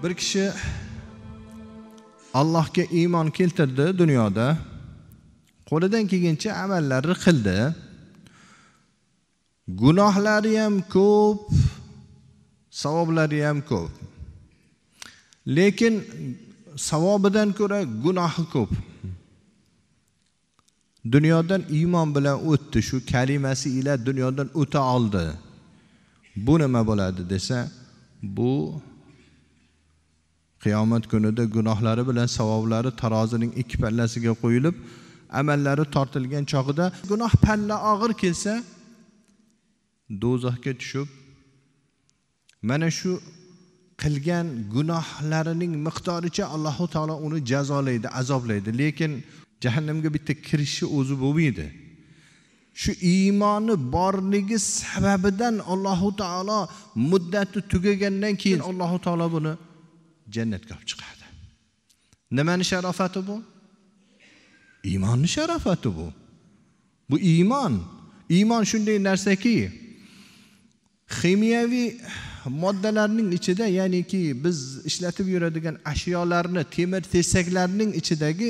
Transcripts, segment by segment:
Bir kishi Allohga iymon keltirdi dunyoda. Qo'lidan kelgancha amallarni qildi. Gunohlari ham ko'p, savoblari ham ko'p. Lekin savobidan ko'ra gunohi ko'p. dunyodan iymon bilan o'tdi shu kalimasi ila dunyodan o'ta oldi bu nima bo'ladi desa bu qiyomat kunida gunohlari bilan savoblari tarozining ikki pallasiga qo'yilib amallari tortilgan chog'ida gunoh palla og'ir kelsa do'zaxga tushib mana shu qilgan gunohlarining miqdoricha alloh taolo uni jazolaydi azoblaydi lekin jahannamga bitta kirishi o'zi bo'lmaydi shu iymoni borligi sababidan allohu taolo muddati tugagandan keyin allohu taolo buni jannatga olib chiqadi nimani sharofati bu iymonni sharofati bu bu iymon iymon shunday narsaki ximiyaviy moddalarning ichida ya'niki biz ishlatib yuradigan ashyolarni temir tersaklarning ichidagi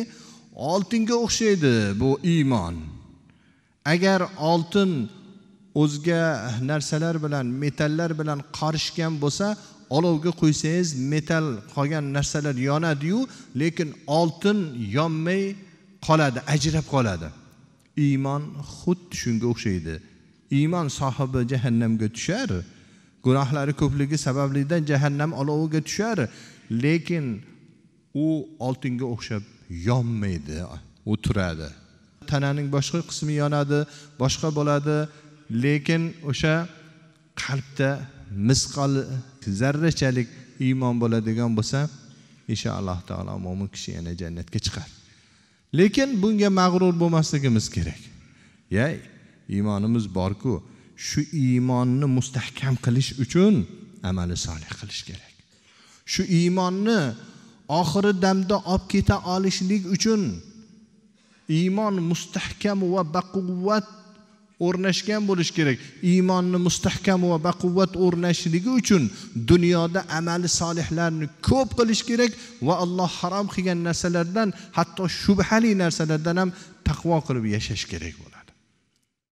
oltinga o'xshaydi bu iymon agar oltin o'zga narsalar bilan metallar bilan qorishgan bo'lsa olovga qo'ysangiz metal qolgan narsalar yonadiyu lekin oltin yonmay qoladi ajrab qoladi iymon xuddi shunga o'xshaydi iymon sohibi jahannamga tushar gunohlari ko'pligi sabablidan jahannam oloviga tushar lekin u oltinga o'xshab yonmaydi u turadi tananing boshqa qismi yonadi boshqa bo'ladi lekin o'sha qalbda misqol zarrachalik iymon bo'ladigan bo'lsa inshaalloh taolo mo'min kishi yana jannatga chiqadi lekin bunga mag'rur bo'lmasligimiz kerak ya iymonimiz borku shu iymonni mustahkam qilish uchun amali solih qilish kerak shu iymonni oxiri damda olib keta olishlik uchun iymon mustahkam va baquvvat o'rnashgan bo'lish kerak. Iymonni mustahkam va baquvvat o'rnashligi uchun dunyoda amali solihlarni ko'p qilish kerak va Alloh harom qilgan narsalardan, hatto shubhali narsalardan ham taqvo qilib yashash kerak bo'ladi.